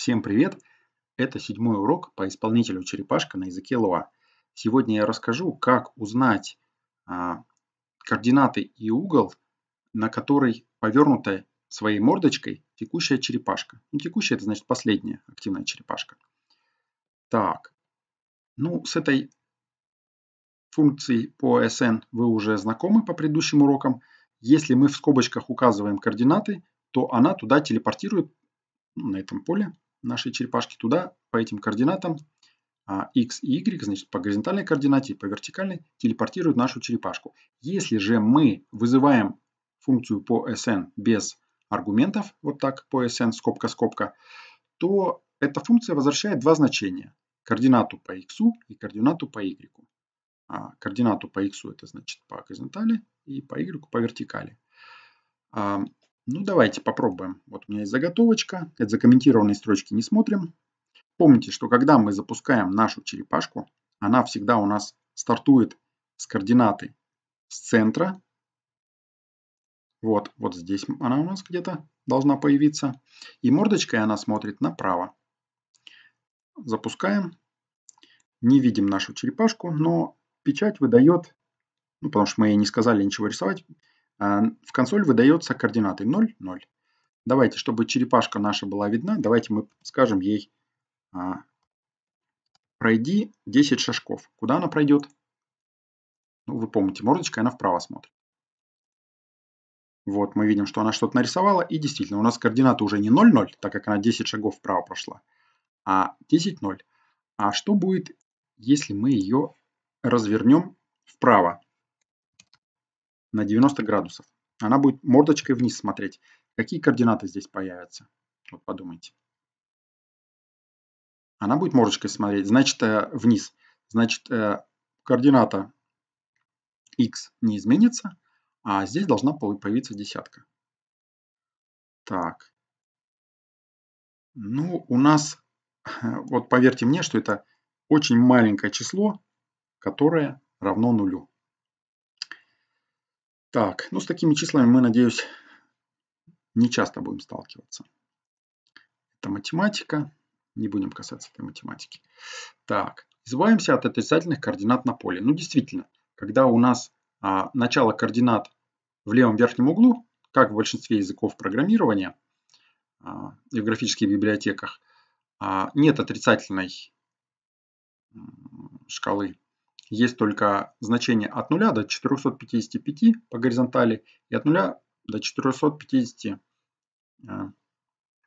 Всем привет! Это седьмой урок по исполнителю черепашка на языке Луа. Сегодня я расскажу, как узнать а, координаты и угол, на который повернута своей мордочкой текущая черепашка. Ну, текущая это значит последняя активная черепашка. Так, ну с этой функцией по SN вы уже знакомы по предыдущим урокам. Если мы в скобочках указываем координаты, то она туда телепортирует ну, на этом поле нашей черепашки туда, по этим координатам, а, x и y, значит, по горизонтальной координате и по вертикальной, телепортируют нашу черепашку. Если же мы вызываем функцию по SN без аргументов, вот так, по SN, скобка-скобка, то эта функция возвращает два значения. Координату по x и координату по y. А координату по x это значит по горизонтали и по y по вертикали. А, ну, давайте попробуем. Вот у меня есть заготовочка. Это закомментированные строчки не смотрим. Помните, что когда мы запускаем нашу черепашку, она всегда у нас стартует с координаты с центра. Вот, вот здесь она у нас где-то должна появиться. И мордочкой она смотрит направо. Запускаем. Не видим нашу черепашку, но печать выдает, ну, потому что мы ей не сказали ничего рисовать, а, в консоль выдается координаты 0, 0. Давайте, чтобы черепашка наша была видна, давайте мы скажем ей а, пройди 10 шажков. Куда она пройдет? Ну, вы помните, мордочка, она вправо смотрит. Вот, мы видим, что она что-то нарисовала. И действительно, у нас координаты уже не 0, 0, так как она 10 шагов вправо прошла, а 10, 0. А что будет, если мы ее развернем вправо? на 90 градусов. Она будет мордочкой вниз смотреть. Какие координаты здесь появятся? Вот подумайте. Она будет мордочкой смотреть, значит, э, вниз. Значит, э, координата x не изменится, а здесь должна появиться десятка. Так. Ну, у нас, вот поверьте мне, что это очень маленькое число, которое равно нулю. Так, ну с такими числами мы, надеюсь, не часто будем сталкиваться. Это математика. Не будем касаться этой математики. Так, избавимся от отрицательных координат на поле. Ну, действительно, когда у нас а, начало координат в левом верхнем углу, как в большинстве языков программирования а, и в графических библиотеках, а, нет отрицательной шкалы есть только значение от 0 до 455 по горизонтали и от 0 до 450 э,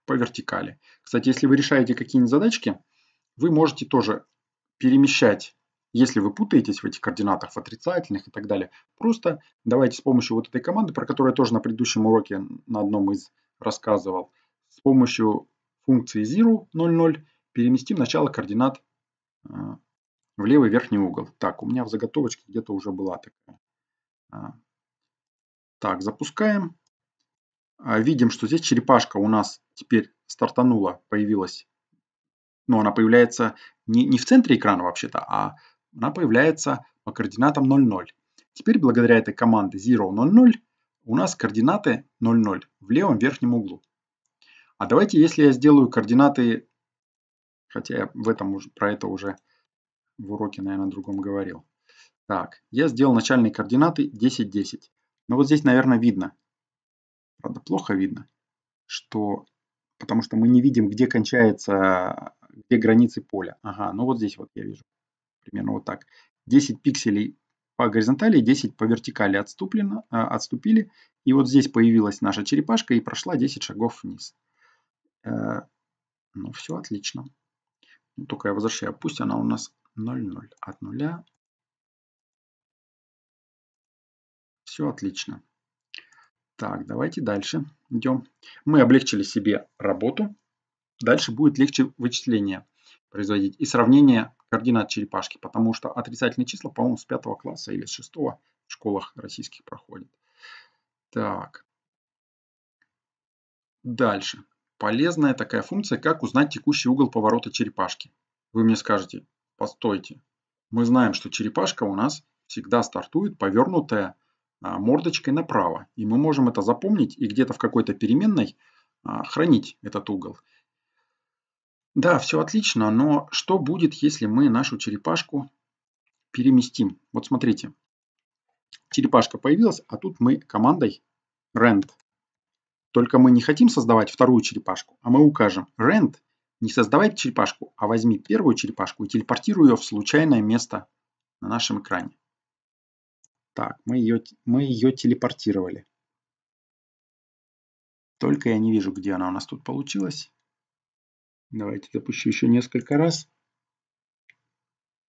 по вертикали. Кстати, если вы решаете какие-нибудь задачки, вы можете тоже перемещать, если вы путаетесь в этих координатах, в отрицательных и так далее. Просто давайте с помощью вот этой команды, про которую я тоже на предыдущем уроке на одном из рассказывал, с помощью функции 0 0 переместим начало координат э, в левый верхний угол. Так, у меня в заготовочке где-то уже была такая. А, так, запускаем. А, видим, что здесь черепашка у нас теперь стартанула, появилась. Но ну, она появляется не, не в центре экрана вообще-то, а она появляется по координатам 0,0. Теперь благодаря этой команде 0,0 у нас координаты 0,0 в левом верхнем углу. А давайте, если я сделаю координаты, хотя я в этом уже, про это уже в уроке, наверное, другом говорил. Так, я сделал начальные координаты 10, 10. Но вот здесь, наверное, видно. Правда, плохо видно, что... Потому что мы не видим, где кончается, где границы поля. Ага, ну вот здесь вот я вижу. Примерно вот так. 10 пикселей по горизонтали, 10 по вертикали отступлено, э, отступили. И вот здесь появилась наша черепашка и прошла 10 шагов вниз. Э, ну все, отлично. Ну, только я возвращаю, пусть она у нас 0,0 от нуля, Все отлично. Так, давайте дальше идем. Мы облегчили себе работу. Дальше будет легче вычисление производить и сравнение координат черепашки, потому что отрицательные числа, по-моему, с 5 класса или с 6 в школах российских проходят. Так. Дальше. Полезная такая функция, как узнать текущий угол поворота черепашки. Вы мне скажете, Постойте. Мы знаем, что черепашка у нас всегда стартует повернутая а, мордочкой направо. И мы можем это запомнить и где-то в какой-то переменной а, хранить этот угол. Да, все отлично, но что будет, если мы нашу черепашку переместим? Вот смотрите. Черепашка появилась, а тут мы командой rend. Только мы не хотим создавать вторую черепашку, а мы укажем rend не создавай черепашку, а возьми первую черепашку и телепортируй ее в случайное место на нашем экране. Так, мы ее, мы ее телепортировали. Только я не вижу, где она у нас тут получилась. Давайте запущу еще несколько раз.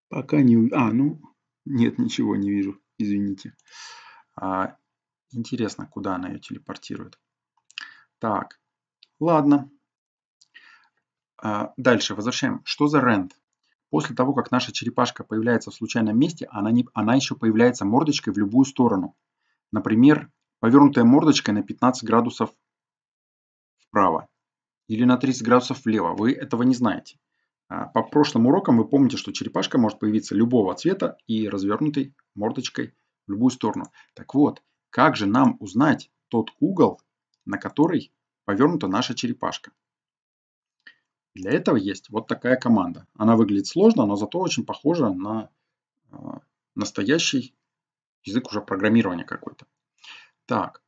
Пока не... А, ну, нет, ничего не вижу, извините. А, интересно, куда она ее телепортирует. Так, ладно, а, дальше, возвращаем. Что за rent? После того, как наша черепашка появляется в случайном месте, она, не, она еще появляется мордочкой в любую сторону. Например, повернутая мордочкой на 15 градусов вправо или на 30 градусов влево. Вы этого не знаете. А, по прошлым урокам вы помните, что черепашка может появиться любого цвета и развернутой мордочкой в любую сторону. Так вот, как же нам узнать тот угол, на который повернута наша черепашка? Для этого есть вот такая команда. Она выглядит сложно, но зато очень похожа на а, настоящий язык уже программирования какой-то. Так,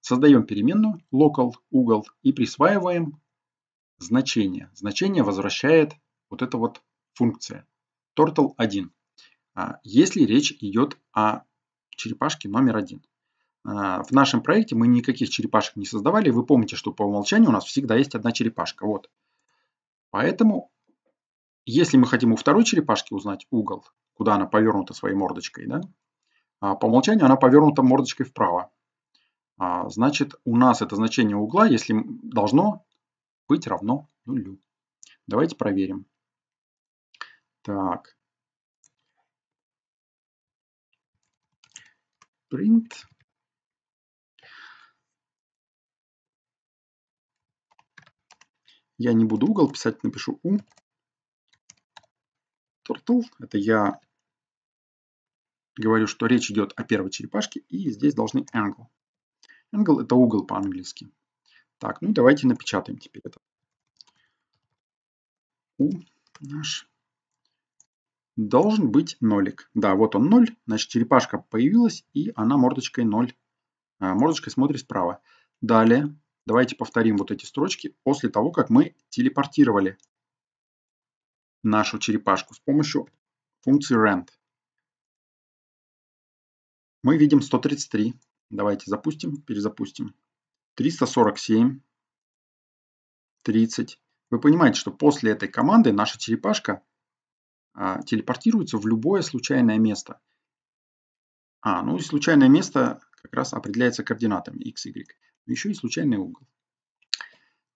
создаем переменную local, угол и присваиваем значение. Значение возвращает вот эта вот функция turtle 1, а, если речь идет о черепашке номер 1. А, в нашем проекте мы никаких черепашек не создавали. Вы помните, что по умолчанию у нас всегда есть одна черепашка. Вот. Поэтому, если мы хотим у второй черепашки узнать угол, куда она повернута своей мордочкой, да, а, по умолчанию она повернута мордочкой вправо. А, значит, у нас это значение угла, если должно быть равно нулю. Давайте проверим. Так. Print Я не буду угол писать, напишу U. Turtle. Это я говорю, что речь идет о первой черепашке. И здесь должны angle. Angle это угол по-английски. Так, ну давайте напечатаем теперь это. У наш должен быть нолик. Да, вот он ноль. Значит, черепашка появилась, и она мордочкой ноль. Э, мордочкой смотрит справа. Далее Давайте повторим вот эти строчки после того, как мы телепортировали нашу черепашку с помощью функции rand. Мы видим 133. Давайте запустим, перезапустим. 347, 30. Вы понимаете, что после этой команды наша черепашка а, телепортируется в любое случайное место. А, ну и случайное место как раз определяется координатами x, y. Еще и случайный угол.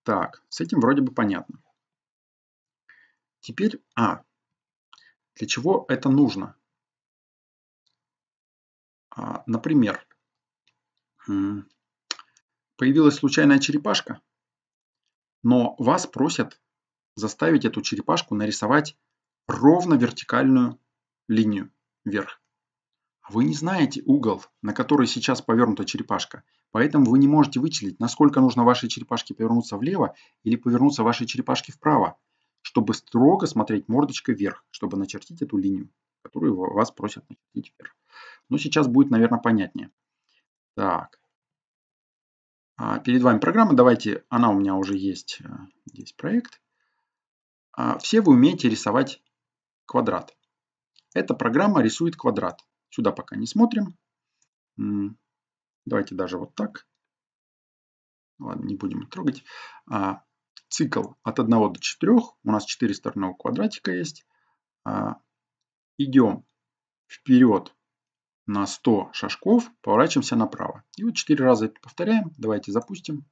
Так, с этим вроде бы понятно. Теперь А. Для чего это нужно? А, например, появилась случайная черепашка, но вас просят заставить эту черепашку нарисовать ровно вертикальную линию вверх. Вы не знаете угол, на который сейчас повернута черепашка, поэтому вы не можете вычислить, насколько нужно вашей черепашке повернуться влево или повернуться вашей черепашке вправо, чтобы строго смотреть мордочкой вверх, чтобы начертить эту линию, которую вас просят начертить вверх. Но сейчас будет, наверное, понятнее. Так. А, перед вами программа. Давайте, она у меня уже есть. Здесь э, проект. А, все вы умеете рисовать квадрат. Эта программа рисует квадрат. Сюда пока не смотрим. Давайте даже вот так. Ладно, не будем трогать. А, цикл от 1 до 4. У нас 4 стороны квадратика есть. А, идем вперед на 100 шажков, поворачиваемся направо. И вот 4 раза это повторяем. Давайте запустим.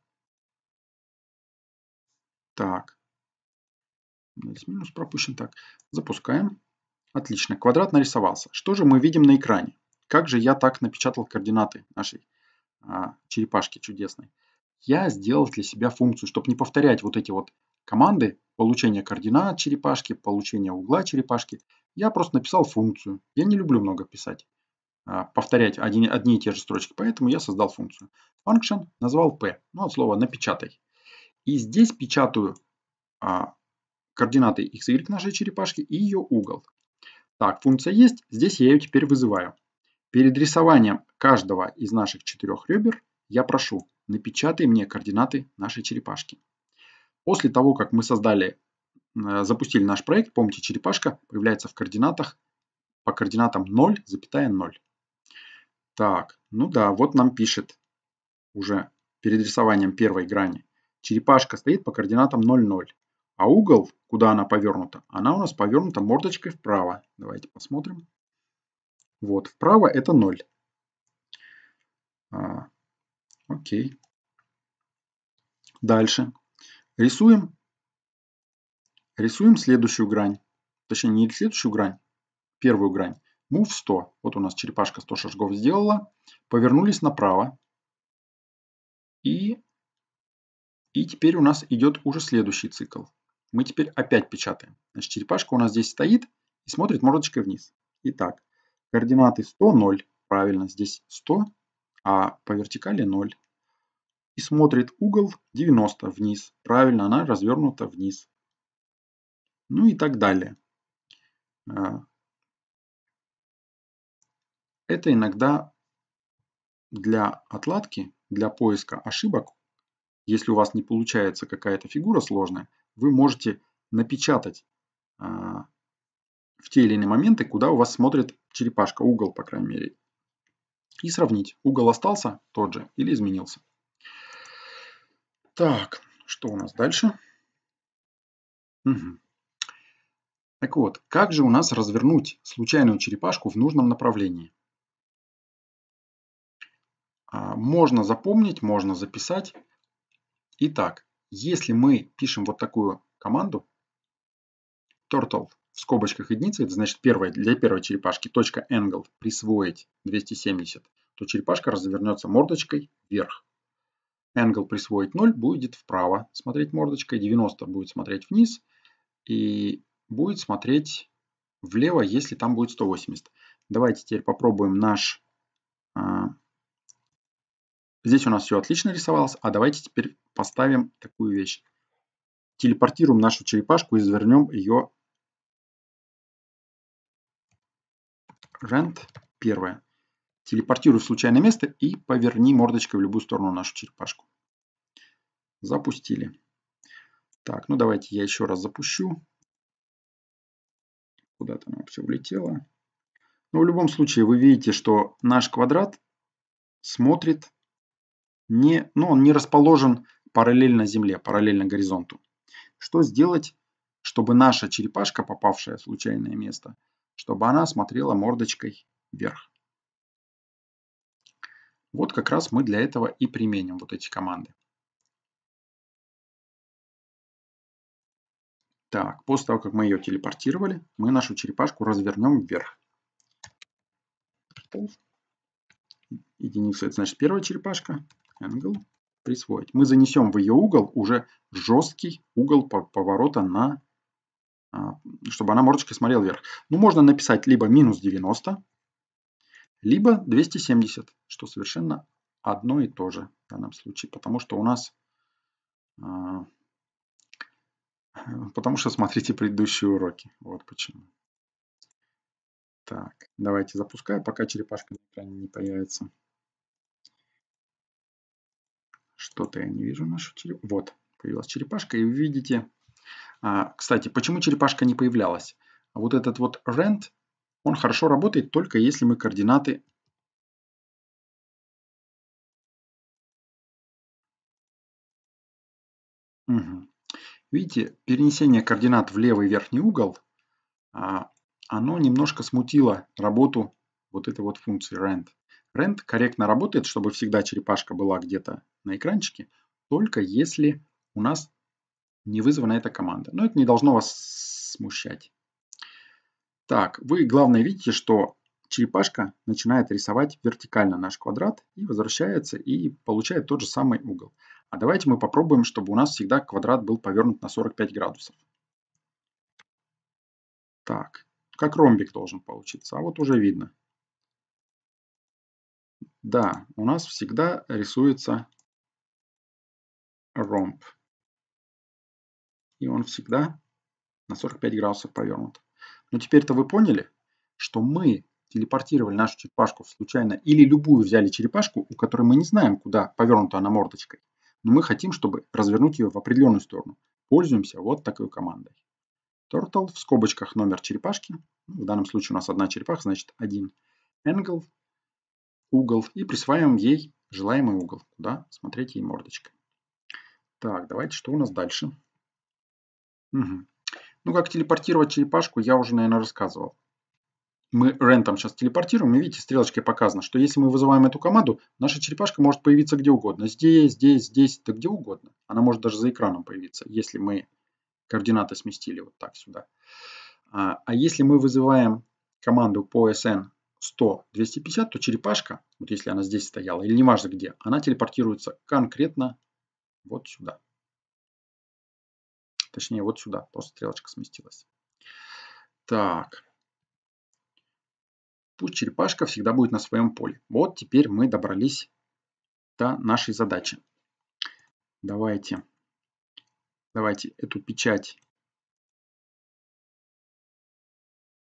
Так. Здесь минус пропущен. Так, запускаем. Отлично, квадрат нарисовался. Что же мы видим на экране? Как же я так напечатал координаты нашей а, черепашки чудесной? Я сделал для себя функцию, чтобы не повторять вот эти вот команды получения координат черепашки, получения угла черепашки. Я просто написал функцию. Я не люблю много писать, а, повторять один, одни и те же строчки, поэтому я создал функцию. Function назвал p, ну от слова напечатай. И здесь печатаю а, координаты x, y нашей черепашки и ее угол. Так, функция есть, здесь я ее теперь вызываю. Перед рисованием каждого из наших четырех ребер я прошу, напечатай мне координаты нашей черепашки. После того, как мы создали, э, запустили наш проект, помните, черепашка появляется в координатах по координатам 0,0. Так, ну да, вот нам пишет уже перед рисованием первой грани. Черепашка стоит по координатам 0, 0. А угол, куда она повернута, она у нас повернута мордочкой вправо. Давайте посмотрим. Вот, вправо это 0. А, окей. Дальше. Рисуем. Рисуем следующую грань. Точнее, не следующую грань, первую грань. Move ну, 100. Вот у нас черепашка 100 шагов сделала. Повернулись направо. И, и теперь у нас идет уже следующий цикл мы теперь опять печатаем. Значит, черепашка у нас здесь стоит и смотрит мордочкой вниз. Итак, координаты 100, 0. Правильно, здесь 100, а по вертикали 0. И смотрит угол 90 вниз. Правильно, она развернута вниз. Ну и так далее. А, это иногда для отладки, для поиска ошибок, если у вас не получается какая-то фигура сложная, вы можете напечатать а, в те или иные моменты, куда у вас смотрит черепашка, угол, по крайней мере. И сравнить, угол остался тот же или изменился. Так, что у нас дальше? Угу. Так вот, как же у нас развернуть случайную черепашку в нужном направлении? А, можно запомнить, можно записать. Итак, если мы пишем вот такую команду, turtle в скобочках единицы, это значит первая, для первой черепашки, точка angle присвоить 270, то черепашка развернется мордочкой вверх. Angle присвоить 0 будет вправо смотреть мордочкой, 90 будет смотреть вниз и будет смотреть влево, если там будет 180. Давайте теперь попробуем наш а, Здесь у нас все отлично рисовалось, а давайте теперь поставим такую вещь. Телепортируем нашу черепашку и завернем ее rent первое. Телепортируй в случайное место и поверни мордочкой в любую сторону нашу черепашку. Запустили. Так, ну давайте я еще раз запущу. Куда-то оно все влетело. Но ну, в любом случае вы видите, что наш квадрат смотрит не, ну, он не расположен параллельно Земле, параллельно горизонту. Что сделать, чтобы наша черепашка, попавшая в случайное место, чтобы она смотрела мордочкой вверх? Вот как раз мы для этого и применим вот эти команды. Так, после того, как мы ее телепортировали, мы нашу черепашку развернем вверх. Единица это значит первая черепашка, angle присвоить. Мы занесем в ее угол уже жесткий угол поворота на а, чтобы она мордочкой смотрела вверх. Ну, можно написать либо минус 90, либо 270, что совершенно одно и то же в данном случае, потому что у нас... А, потому что смотрите предыдущие уроки. Вот почему. Так, давайте запускаю, пока черепашка на экране не появится. Что-то я не вижу нашу черепашку. Вот, появилась черепашка. И видите... А, кстати, почему черепашка не появлялась? Вот этот вот rent, он хорошо работает только если мы координаты... Угу. Видите, перенесение координат в левый верхний угол, а, оно немножко смутило работу вот этой вот функции rent. Rend корректно работает, чтобы всегда черепашка была где-то на экранчике, только если у нас не вызвана эта команда. Но это не должно вас смущать. Так, вы главное видите, что черепашка начинает рисовать вертикально наш квадрат и возвращается и получает тот же самый угол. А давайте мы попробуем, чтобы у нас всегда квадрат был повернут на 45 градусов. Так, как ромбик должен получиться, а вот уже видно. Да, у нас всегда рисуется ромб. И он всегда на 45 градусов повернут. Но теперь-то вы поняли, что мы телепортировали нашу черепашку случайно или любую взяли черепашку, у которой мы не знаем, куда повернута она мордочкой. Но мы хотим, чтобы развернуть ее в определенную сторону. Пользуемся вот такой командой. Turtle в скобочках номер черепашки. Ну, в данном случае у нас одна черепаха, значит один. Angle угол и присваиваем ей желаемый угол, да? Смотрите ей мордочка. Так, давайте, что у нас дальше? Угу. Ну, как телепортировать черепашку, я уже, наверное, рассказывал. Мы рентом сейчас телепортируем, и видите, стрелочкой показано, что если мы вызываем эту команду, наша черепашка может появиться где угодно. Здесь, здесь, здесь, да где угодно. Она может даже за экраном появиться, если мы координаты сместили вот так сюда. А, а если мы вызываем команду по SN 100, 250, то черепашка, вот если она здесь стояла, или неважно где, она телепортируется конкретно вот сюда. Точнее, вот сюда. Просто стрелочка сместилась. Так. Пусть черепашка всегда будет на своем поле. Вот теперь мы добрались до нашей задачи. Давайте, давайте эту печать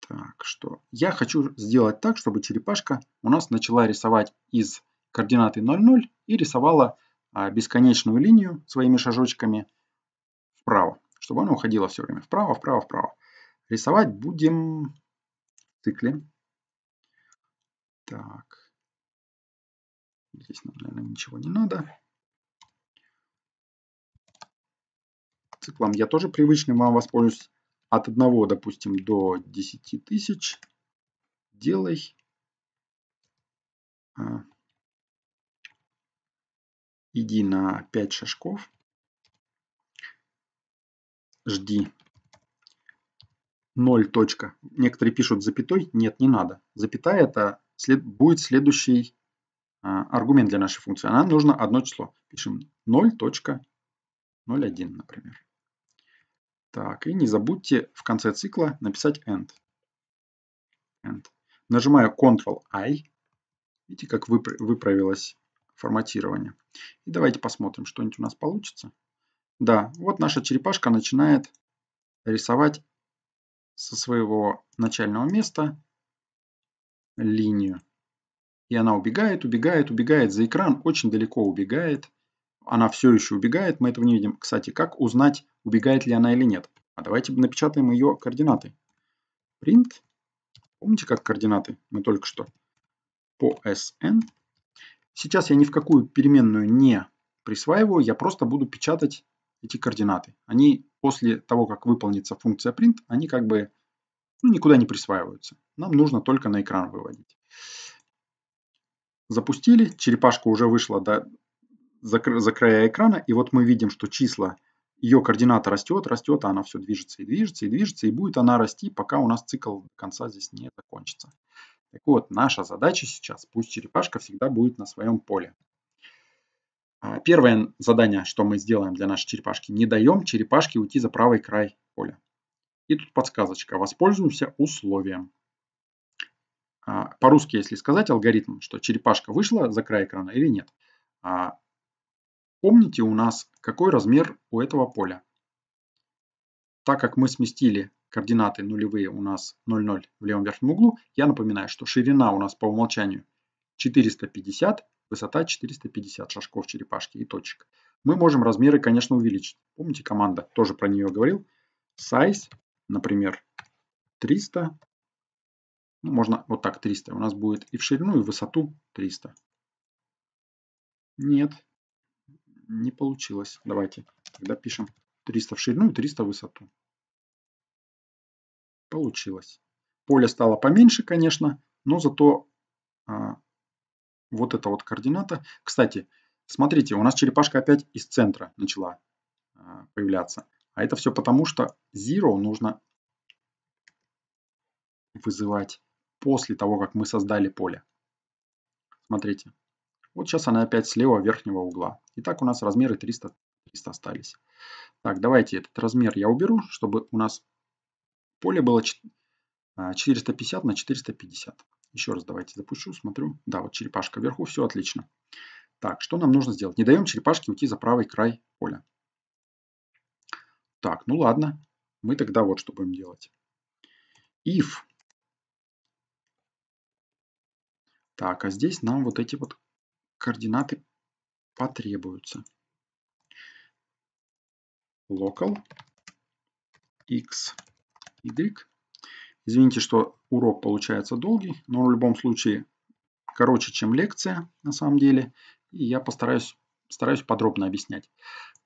Так что я хочу сделать так, чтобы черепашка у нас начала рисовать из координаты 0,0 и рисовала а, бесконечную линию своими шажочками вправо, чтобы она уходила все время вправо, вправо, вправо. Рисовать будем в цикле. Так. Здесь наверное, ничего не надо. Циклом я тоже привычным вам воспользуюсь от 1, допустим, до 10 тысяч делай э, иди на 5 шажков, жди 0. Точка. Некоторые пишут запятой, нет, не надо. Запятая это след, будет следующий а, аргумент для нашей функции. Она нужно одно число. Пишем 0.01, например. Так, и не забудьте в конце цикла написать end. end. Нажимаю Ctrl-I. Видите, как выправилось форматирование. И давайте посмотрим, что-нибудь у нас получится. Да, вот наша черепашка начинает рисовать со своего начального места линию. И она убегает, убегает, убегает за экран, очень далеко убегает. Она все еще убегает, мы этого не видим. Кстати, как узнать убегает ли она или нет. А давайте напечатаем ее координаты. Print. Помните, как координаты? Мы только что по SN. Сейчас я ни в какую переменную не присваиваю, я просто буду печатать эти координаты. Они после того, как выполнится функция print, они как бы ну, никуда не присваиваются. Нам нужно только на экран выводить. Запустили, черепашка уже вышла до, за, за края экрана, и вот мы видим, что числа ее координата растет, растет, а она все движется и движется, и движется, и будет она расти, пока у нас цикл до конца здесь не закончится. Так вот, наша задача сейчас, пусть черепашка всегда будет на своем поле. А, первое задание, что мы сделаем для нашей черепашки, не даем черепашке уйти за правый край поля. И тут подсказочка, воспользуемся условием. А, по-русски, если сказать алгоритм, что черепашка вышла за край экрана или нет, а, Помните у нас, какой размер у этого поля. Так как мы сместили координаты нулевые у нас 0,0 в левом верхнем углу, я напоминаю, что ширина у нас по умолчанию 450, высота 450 шажков черепашки и точек. Мы можем размеры, конечно, увеличить. Помните, команда тоже про нее говорил. Size, например, 300. Ну, можно вот так 300. У нас будет и в ширину, и в высоту 300. Нет, не получилось. Давайте тогда пишем 300 в ширину и 300 в высоту. Получилось. Поле стало поменьше, конечно, но зато а, вот эта вот координата. Кстати, смотрите, у нас черепашка опять из центра начала а, появляться. А это все потому, что zero нужно вызывать после того, как мы создали поле. Смотрите, вот сейчас она опять слева верхнего угла. Итак, у нас размеры 300, 300 остались. Так, давайте этот размер я уберу, чтобы у нас поле было 450 а, на 450. Еще раз давайте запущу, смотрю. Да, вот черепашка вверху, все отлично. Так, что нам нужно сделать? Не даем черепашке уйти за правый край поля. Так, ну ладно. Мы тогда вот что будем делать. If. Так, а здесь нам вот эти вот координаты потребуются. Local x, y. Извините, что урок получается долгий, но в любом случае короче, чем лекция на самом деле. И я постараюсь, стараюсь подробно объяснять.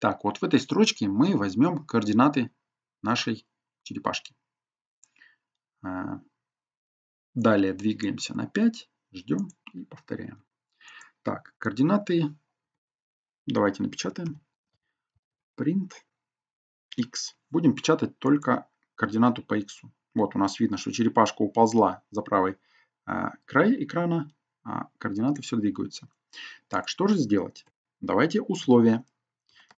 Так, вот в этой строчке мы возьмем координаты нашей черепашки. А, далее двигаемся на 5, ждем и повторяем. Так, координаты. Давайте напечатаем. Print x. Будем печатать только координату по x. Вот у нас видно, что черепашка уползла за правый э, край экрана, а координаты все двигаются. Так, что же сделать? Давайте условия.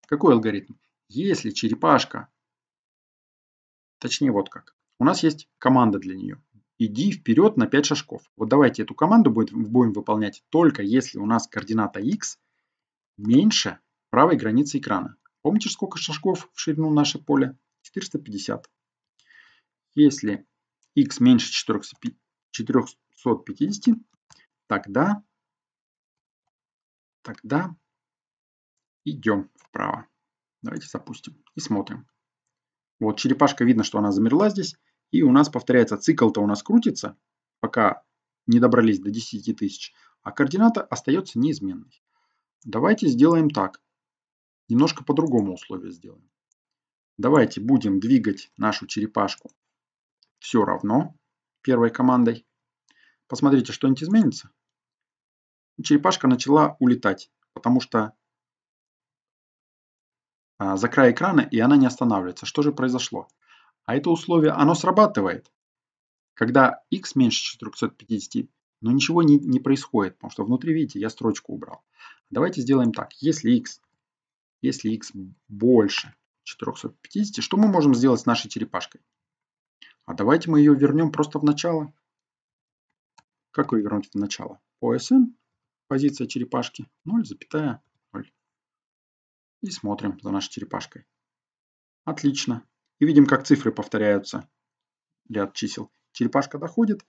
Какой алгоритм? Если черепашка, точнее вот как, у нас есть команда для нее иди вперед на 5 шажков. Вот давайте эту команду будем выполнять только если у нас координата x меньше правой границы экрана. Помните, сколько шажков в ширину наше поле? 450. Если x меньше 450, тогда, тогда идем вправо. Давайте запустим и смотрим. Вот черепашка, видно, что она замерла здесь. И у нас повторяется, цикл-то у нас крутится, пока не добрались до 10 тысяч, а координата остается неизменной. Давайте сделаем так. Немножко по-другому условие сделаем. Давайте будем двигать нашу черепашку все равно первой командой. Посмотрите, что-нибудь изменится. Черепашка начала улетать, потому что а, за край экрана, и она не останавливается. Что же произошло? А это условие, оно срабатывает. Когда x меньше 450, но ну, ничего не, не происходит, потому что внутри, видите, я строчку убрал. Давайте сделаем так. Если x, если x больше 450, что мы можем сделать с нашей черепашкой? А давайте мы ее вернем просто в начало. Как ее вернуть в начало? OSN, позиция черепашки 0,0. И смотрим за нашей черепашкой. Отлично и видим, как цифры повторяются ряд чисел. Черепашка доходит,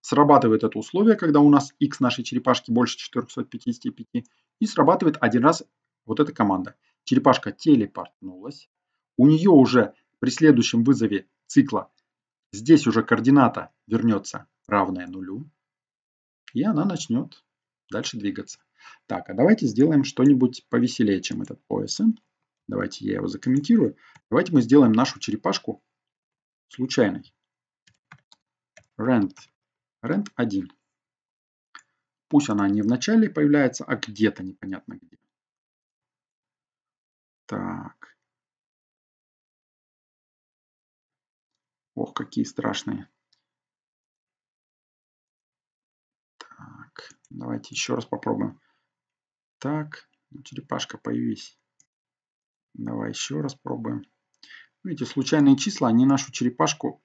срабатывает это условие, когда у нас x нашей черепашки больше 455, и срабатывает один раз вот эта команда. Черепашка телепортнулась, у нее уже при следующем вызове цикла здесь уже координата вернется равная нулю, и она начнет дальше двигаться. Так, а давайте сделаем что-нибудь повеселее, чем этот пояс. Давайте я его закомментирую. Давайте мы сделаем нашу черепашку случайной. Rent. Rent 1. Пусть она не в начале появляется, а где-то непонятно где. Так. Ох, какие страшные. Так, давайте еще раз попробуем. Так, черепашка, появись. Давай еще раз пробуем. Эти случайные числа, они нашу черепашку...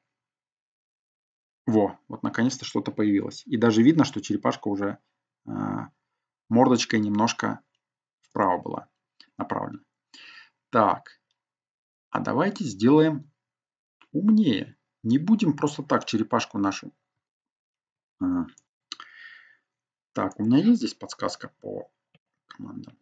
Во, вот наконец-то что-то появилось. И даже видно, что черепашка уже э, мордочкой немножко вправо была направлена. Так, а давайте сделаем умнее. Не будем просто так черепашку нашу... Э, так, у меня есть здесь подсказка по командам.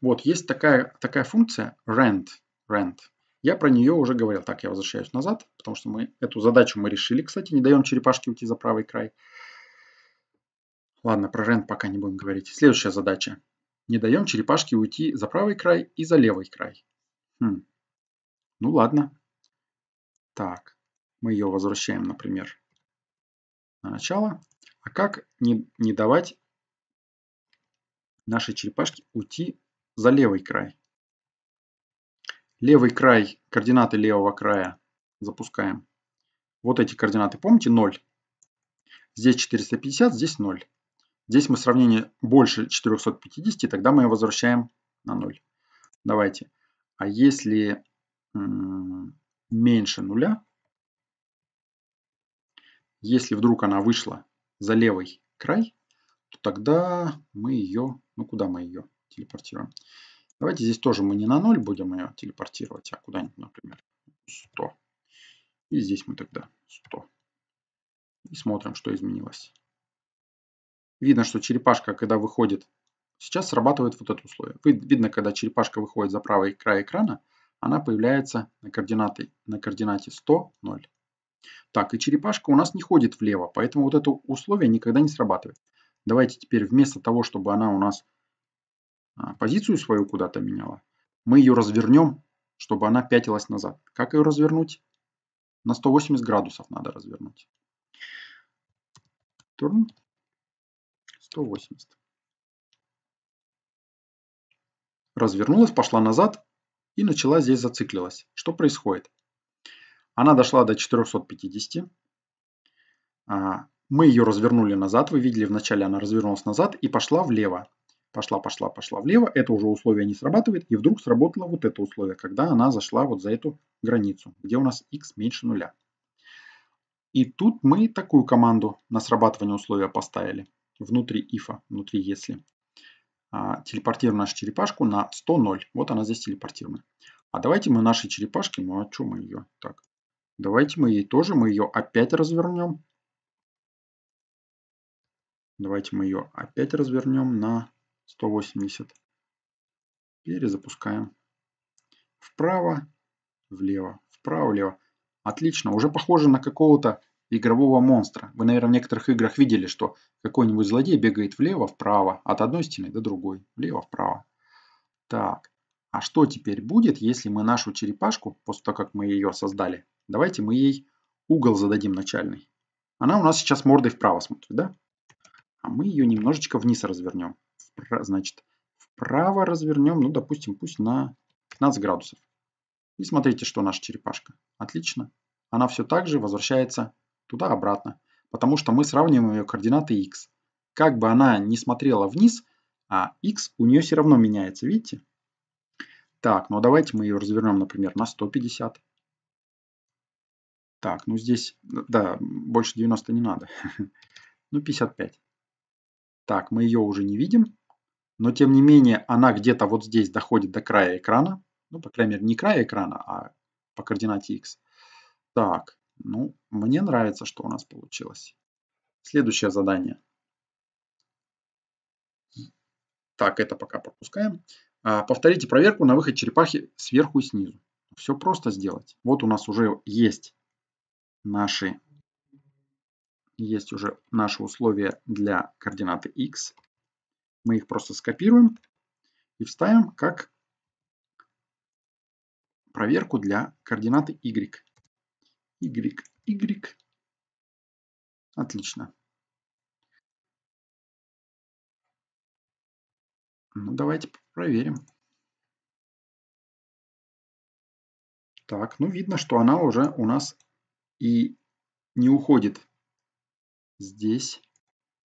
Вот, есть такая, такая функция rent, rent. Я про нее уже говорил. Так, я возвращаюсь назад, потому что мы эту задачу мы решили, кстати. Не даем черепашке уйти за правый край. Ладно, про rent пока не будем говорить. Следующая задача. Не даем черепашке уйти за правый край и за левый край. Хм. Ну ладно. Так, мы ее возвращаем, например, на начало. А как не, не давать нашей черепашке уйти за левый край. Левый край, координаты левого края запускаем. Вот эти координаты, помните, 0. Здесь 450, здесь 0. Здесь мы сравнение больше 450, тогда мы возвращаем на 0. Давайте. А если меньше нуля, если вдруг она вышла за левый край, то тогда мы ее, ну куда мы ее? телепортируем. Давайте здесь тоже мы не на 0 будем ее телепортировать, а куда-нибудь, например, 100. И здесь мы тогда 100. И смотрим, что изменилось. Видно, что черепашка, когда выходит, сейчас срабатывает вот это условие. Видно, когда черепашка выходит за правый край экрана, она появляется на, координате на координате 100, 0. Так, и черепашка у нас не ходит влево, поэтому вот это условие никогда не срабатывает. Давайте теперь вместо того, чтобы она у нас а, позицию свою куда-то меняла, мы ее развернем, чтобы она пятилась назад. Как ее развернуть? На 180 градусов надо развернуть. Turn 180. Развернулась, пошла назад и начала здесь зациклилась. Что происходит? Она дошла до 450. А, мы ее развернули назад. Вы видели, вначале она развернулась назад и пошла влево пошла, пошла, пошла влево, это уже условие не срабатывает, и вдруг сработало вот это условие, когда она зашла вот за эту границу, где у нас x меньше нуля. И тут мы такую команду на срабатывание условия поставили внутри ифа, внутри если. А, телепортируем нашу черепашку на 100-0. Вот она здесь телепортирована. А давайте мы нашей черепашке, ну а что мы ее? Так, давайте мы ей тоже, мы ее опять развернем. Давайте мы ее опять развернем на 180. Перезапускаем. Вправо, влево, вправо, влево. Отлично, уже похоже на какого-то игрового монстра. Вы, наверное, в некоторых играх видели, что какой-нибудь злодей бегает влево-вправо, от одной стены до другой, влево-вправо. Так, а что теперь будет, если мы нашу черепашку, после того, как мы ее создали, давайте мы ей угол зададим начальный. Она у нас сейчас мордой вправо смотрит, да? А мы ее немножечко вниз развернем значит, вправо развернем, ну, допустим, пусть на 15 градусов. И смотрите, что наша черепашка. Отлично. Она все так же возвращается туда-обратно, потому что мы сравниваем ее координаты x. Как бы она ни смотрела вниз, а x у нее все равно меняется, видите? Так, ну а давайте мы ее развернем, например, на 150. Так, ну здесь, да, больше 90 не надо. Ну 55. Так, мы ее уже не видим но тем не менее она где-то вот здесь доходит до края экрана, ну, по крайней мере, не края экрана, а по координате x. Так, ну, мне нравится, что у нас получилось. Следующее задание. Так, это пока пропускаем. А, повторите проверку на выход черепахи сверху и снизу. Все просто сделать. Вот у нас уже есть наши, есть уже наши условия для координаты x. Мы их просто скопируем и вставим как проверку для координаты y. y, y. Отлично. Ну, давайте проверим. Так, ну видно, что она уже у нас и не уходит здесь.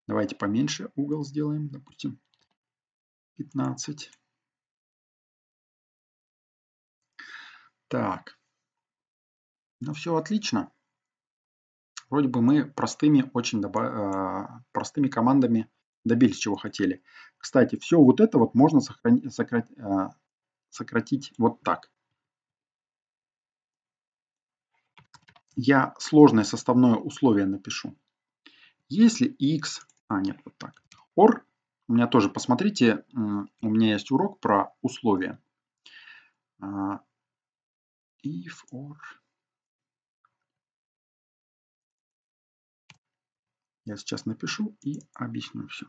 Давайте поменьше угол сделаем, допустим. 15. Так. Ну все отлично. Вроде бы мы простыми, очень добав... Э, простыми командами добились, чего хотели. Кстати, все вот это вот можно сохран... сократ... Э, сократить вот так. Я сложное составное условие напишу. Если x... А, нет, вот так. Or у меня тоже посмотрите, у меня есть урок про условия. А, if or... Я сейчас напишу и объясню все.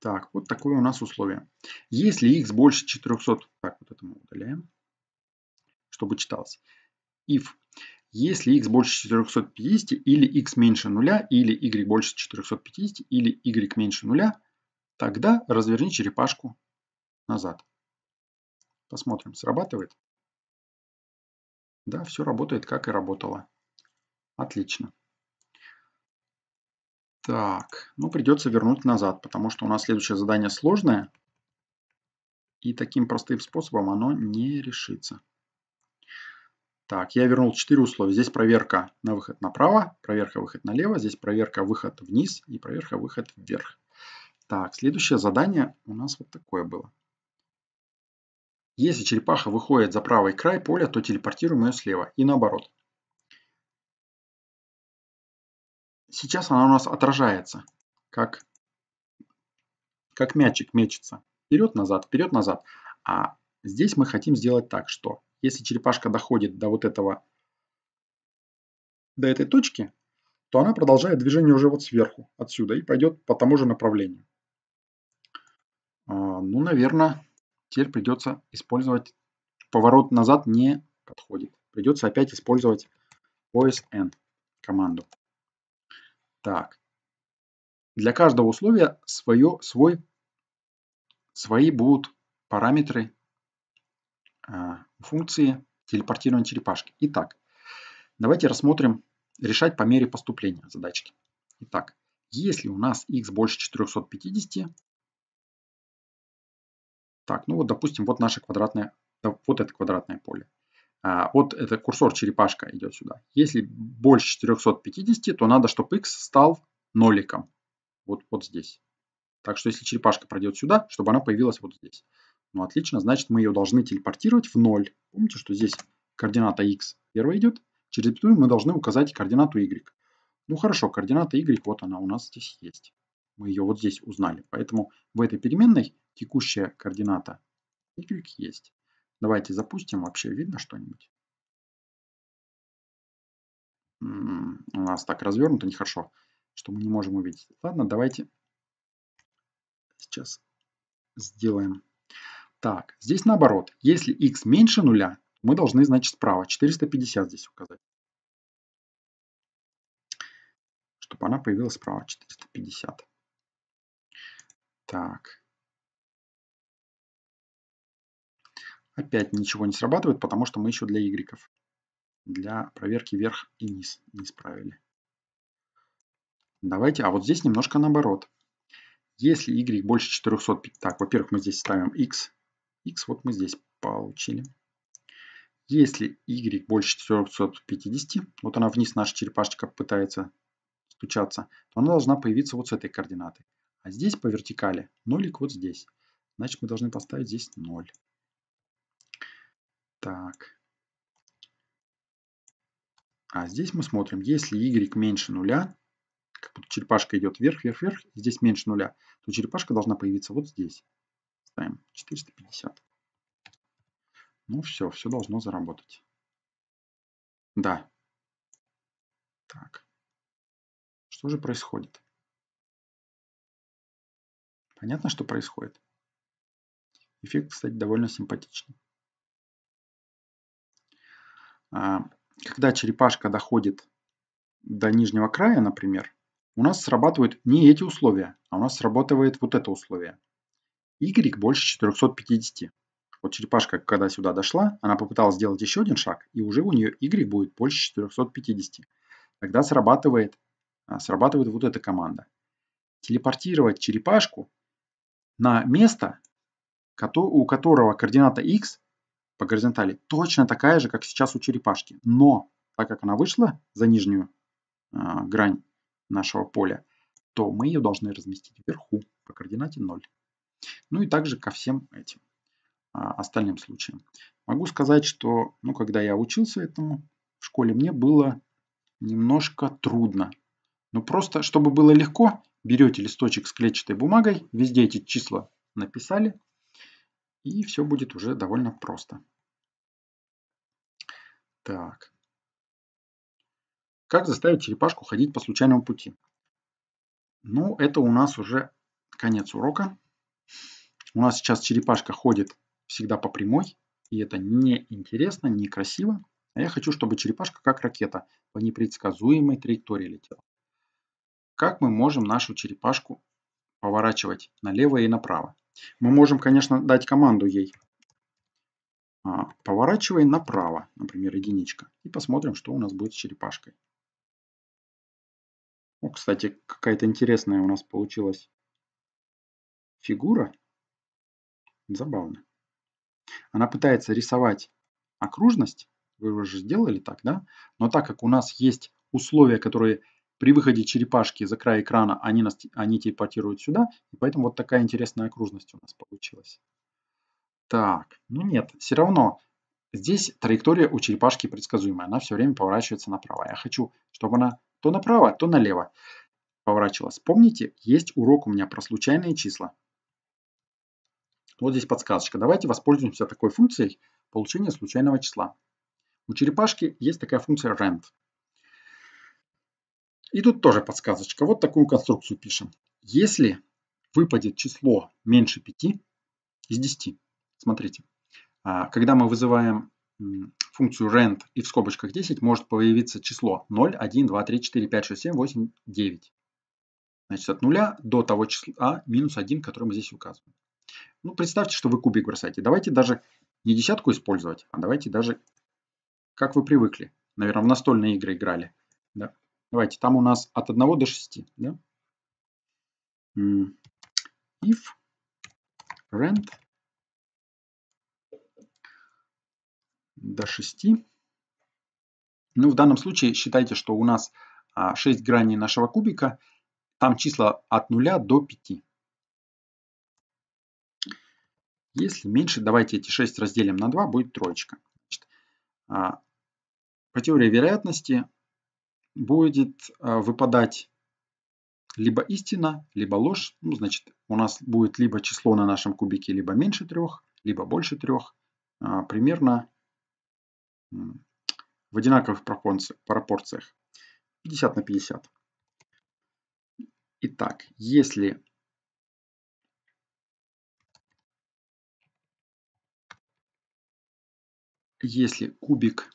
Так, вот такое у нас условие. Если x больше 400, так, вот это мы удаляем чтобы читалось. If. Если x больше 450 или x меньше 0, или y больше 450 или y меньше 0, тогда разверни черепашку назад. Посмотрим, срабатывает? Да, все работает, как и работало. Отлично. Так, ну придется вернуть назад, потому что у нас следующее задание сложное. И таким простым способом оно не решится. Так, я вернул 4 условия. Здесь проверка на выход направо, проверка выход налево, здесь проверка выход вниз и проверка выход вверх. Так, следующее задание у нас вот такое было. Если черепаха выходит за правый край поля, то телепортируем ее слева и наоборот. Сейчас она у нас отражается, как, как мячик мечется. Вперед-назад, вперед-назад. А Здесь мы хотим сделать так, что если черепашка доходит до вот этого, до этой точки, то она продолжает движение уже вот сверху, отсюда, и пойдет по тому же направлению. А, ну, наверное, теперь придется использовать поворот назад не подходит. Придется опять использовать OSN команду. Так. Для каждого условия свое, свой, свои будут параметры Э, функции телепортирования черепашки. Итак, давайте рассмотрим решать по мере поступления задачки. Итак, если у нас x больше 450, так, ну вот, допустим, вот наше квадратное, вот это квадратное поле. А, вот это курсор черепашка идет сюда. Если больше 450, то надо, чтобы x стал ноликом. Вот, вот здесь. Так что если черепашка пройдет сюда, чтобы она появилась вот здесь. Ну, отлично, значит, мы ее должны телепортировать в 0. Помните, что здесь координата x первая идет. Через запятую мы должны указать координату y. Ну хорошо, координата y, вот она у нас здесь есть. Мы ее вот здесь узнали. Поэтому в этой переменной текущая координата y есть. Давайте запустим. Вообще видно что-нибудь? У нас так развернуто нехорошо, что мы не можем увидеть. Ладно, давайте сейчас сделаем. Так, здесь наоборот. Если x меньше нуля, мы должны, значит, справа 450 здесь указать. Чтобы она появилась справа 450. Так. Опять ничего не срабатывает, потому что мы еще для y. Для проверки вверх и низ не справили. Давайте, а вот здесь немножко наоборот. Если y больше 400, так, во-первых, мы здесь ставим x x вот мы здесь получили. Если y больше 450, вот она вниз, наша черепашечка пытается стучаться, то она должна появиться вот с этой координаты. А здесь по вертикали нолик вот здесь. Значит, мы должны поставить здесь 0. Так. А здесь мы смотрим, если y меньше нуля, как будто черепашка идет вверх, вверх, вверх, здесь меньше нуля, то черепашка должна появиться вот здесь ставим 450. Ну все, все должно заработать. Да. Так. Что же происходит? Понятно, что происходит? Эффект, кстати, довольно симпатичный. А, когда черепашка доходит до нижнего края, например, у нас срабатывают не эти условия, а у нас срабатывает вот это условие y больше 450. Вот черепашка, когда сюда дошла, она попыталась сделать еще один шаг, и уже у нее y будет больше 450. Тогда срабатывает, а, срабатывает вот эта команда. Телепортировать черепашку на место, у которого координата x по горизонтали точно такая же, как сейчас у черепашки. Но так как она вышла за нижнюю э, грань нашего поля, то мы ее должны разместить вверху по координате 0. Ну и также ко всем этим а, остальным случаям. Могу сказать, что ну, когда я учился этому в школе, мне было немножко трудно. Но ну, просто, чтобы было легко, берете листочек с клетчатой бумагой, везде эти числа написали, и все будет уже довольно просто. Так. Как заставить черепашку ходить по случайному пути? Ну, это у нас уже конец урока. У нас сейчас черепашка ходит всегда по прямой, и это не интересно, не А я хочу, чтобы черепашка как ракета по непредсказуемой траектории летела. Как мы можем нашу черепашку поворачивать налево и направо? Мы можем, конечно, дать команду ей. А, Поворачивай направо, например, единичка. И посмотрим, что у нас будет с черепашкой. О, кстати, какая-то интересная у нас получилась фигура забавно. Она пытается рисовать окружность, вы уже сделали так, да? Но так как у нас есть условия, которые при выходе черепашки за край экрана, они, нас, они телепортируют сюда, и поэтому вот такая интересная окружность у нас получилась. Так, ну нет, все равно здесь траектория у черепашки предсказуемая, она все время поворачивается направо. Я хочу, чтобы она то направо, то налево поворачивалась. Помните, есть урок у меня про случайные числа. Вот здесь подсказочка. Давайте воспользуемся такой функцией получения случайного числа. У черепашки есть такая функция rand. И тут тоже подсказочка. Вот такую конструкцию пишем. Если выпадет число меньше 5 из 10, смотрите, а, когда мы вызываем функцию rand и в скобочках 10 может появиться число 0, 1, 2, 3, 4, 5, 6, 7, 8, 9. Значит, от 0 до того числа а, минус 1, который мы здесь указываем. Ну, представьте, что вы кубик бросаете. Давайте даже не десятку использовать, а давайте даже, как вы привыкли. Наверное, в настольные игры играли. Да? Давайте, там у нас от 1 до 6. Да? If rent до 6. Ну, в данном случае считайте, что у нас 6 а, граней нашего кубика. Там числа от 0 до 5. Если меньше, давайте эти 6 разделим на 2, будет троечка. Значит, а, по теории вероятности будет а, выпадать либо истина, либо ложь. Ну, значит, у нас будет либо число на нашем кубике, либо меньше трех, либо больше трех. А, примерно в одинаковых пропорциях. 50 на 50. Итак, если Если кубик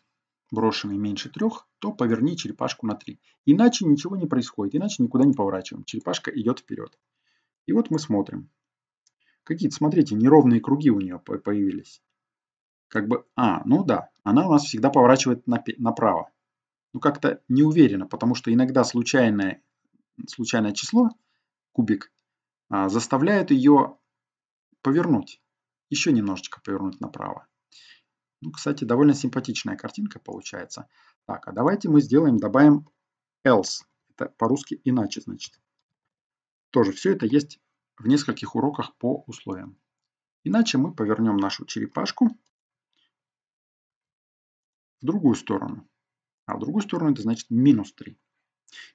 брошенный меньше трех, то поверни черепашку на 3. Иначе ничего не происходит, иначе никуда не поворачиваем. Черепашка идет вперед. И вот мы смотрим. Какие-то, смотрите, неровные круги у нее появились. Как бы, а, ну да, она у нас всегда поворачивает направо. Ну как-то не уверенно, потому что иногда случайное, случайное число, кубик, а, заставляет ее повернуть. Еще немножечко повернуть направо. Ну, кстати, довольно симпатичная картинка получается. Так, а давайте мы сделаем, добавим else. Это по-русски иначе, значит. Тоже все это есть в нескольких уроках по условиям. Иначе мы повернем нашу черепашку в другую сторону. А в другую сторону это значит минус 3.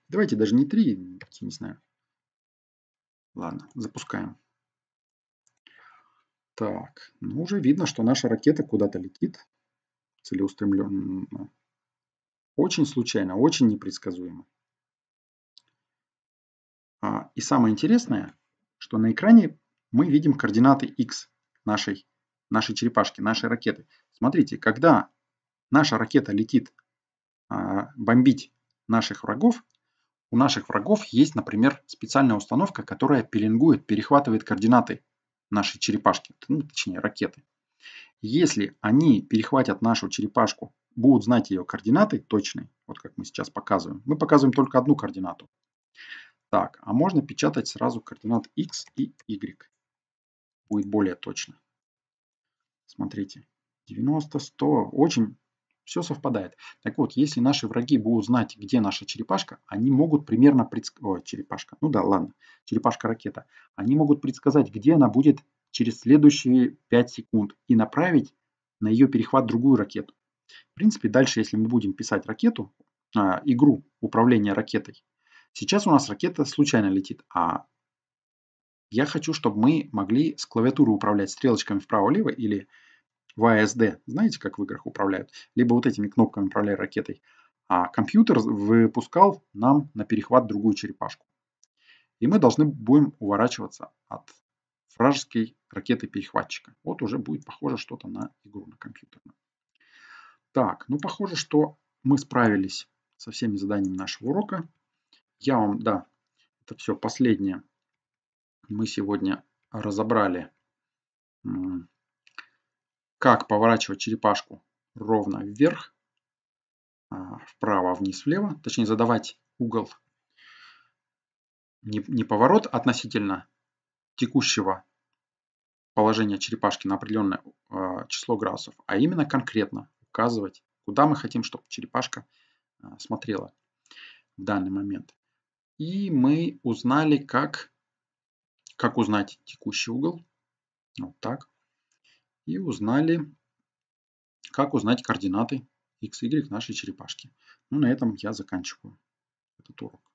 Давайте даже не 3, не знаю. Ладно, запускаем. Так, ну уже видно, что наша ракета куда-то летит целеустремленно. Очень случайно, очень непредсказуемо. А, и самое интересное, что на экране мы видим координаты X нашей, нашей черепашки, нашей ракеты. Смотрите, когда наша ракета летит а, бомбить наших врагов, у наших врагов есть, например, специальная установка, которая пеленгует, перехватывает координаты нашей черепашки, ну, точнее ракеты. Если они перехватят нашу черепашку, будут знать ее координаты точные, вот как мы сейчас показываем. Мы показываем только одну координату. Так, а можно печатать сразу координат x и y. Будет более точно. Смотрите, 90, 100, очень все совпадает. Так вот, если наши враги будут знать, где наша черепашка, они могут примерно предсказать... черепашка. Ну да, ладно. Черепашка-ракета. Они могут предсказать, где она будет через следующие 5 секунд и направить на ее перехват другую ракету. В принципе, дальше, если мы будем писать ракету, э, игру управления ракетой, сейчас у нас ракета случайно летит, а я хочу, чтобы мы могли с клавиатуры управлять стрелочками вправо-лево или в АСД, знаете, как в играх управляют, либо вот этими кнопками управляя ракетой, а компьютер выпускал нам на перехват другую черепашку. И мы должны будем уворачиваться от вражеской ракеты-перехватчика. Вот уже будет похоже что-то на игру на компьютерную. Так, ну похоже, что мы справились со всеми заданиями нашего урока. Я вам, да, это все последнее. Мы сегодня разобрали как поворачивать черепашку ровно вверх, а, вправо, вниз, влево, точнее задавать угол не, не поворот относительно текущего положения черепашки на определенное э, число градусов, а именно конкретно указывать, куда мы хотим, чтобы черепашка э, смотрела в данный момент. И мы узнали, как, как узнать текущий угол. Вот так и узнали, как узнать координаты x, y нашей черепашки. Ну, на этом я заканчиваю этот урок.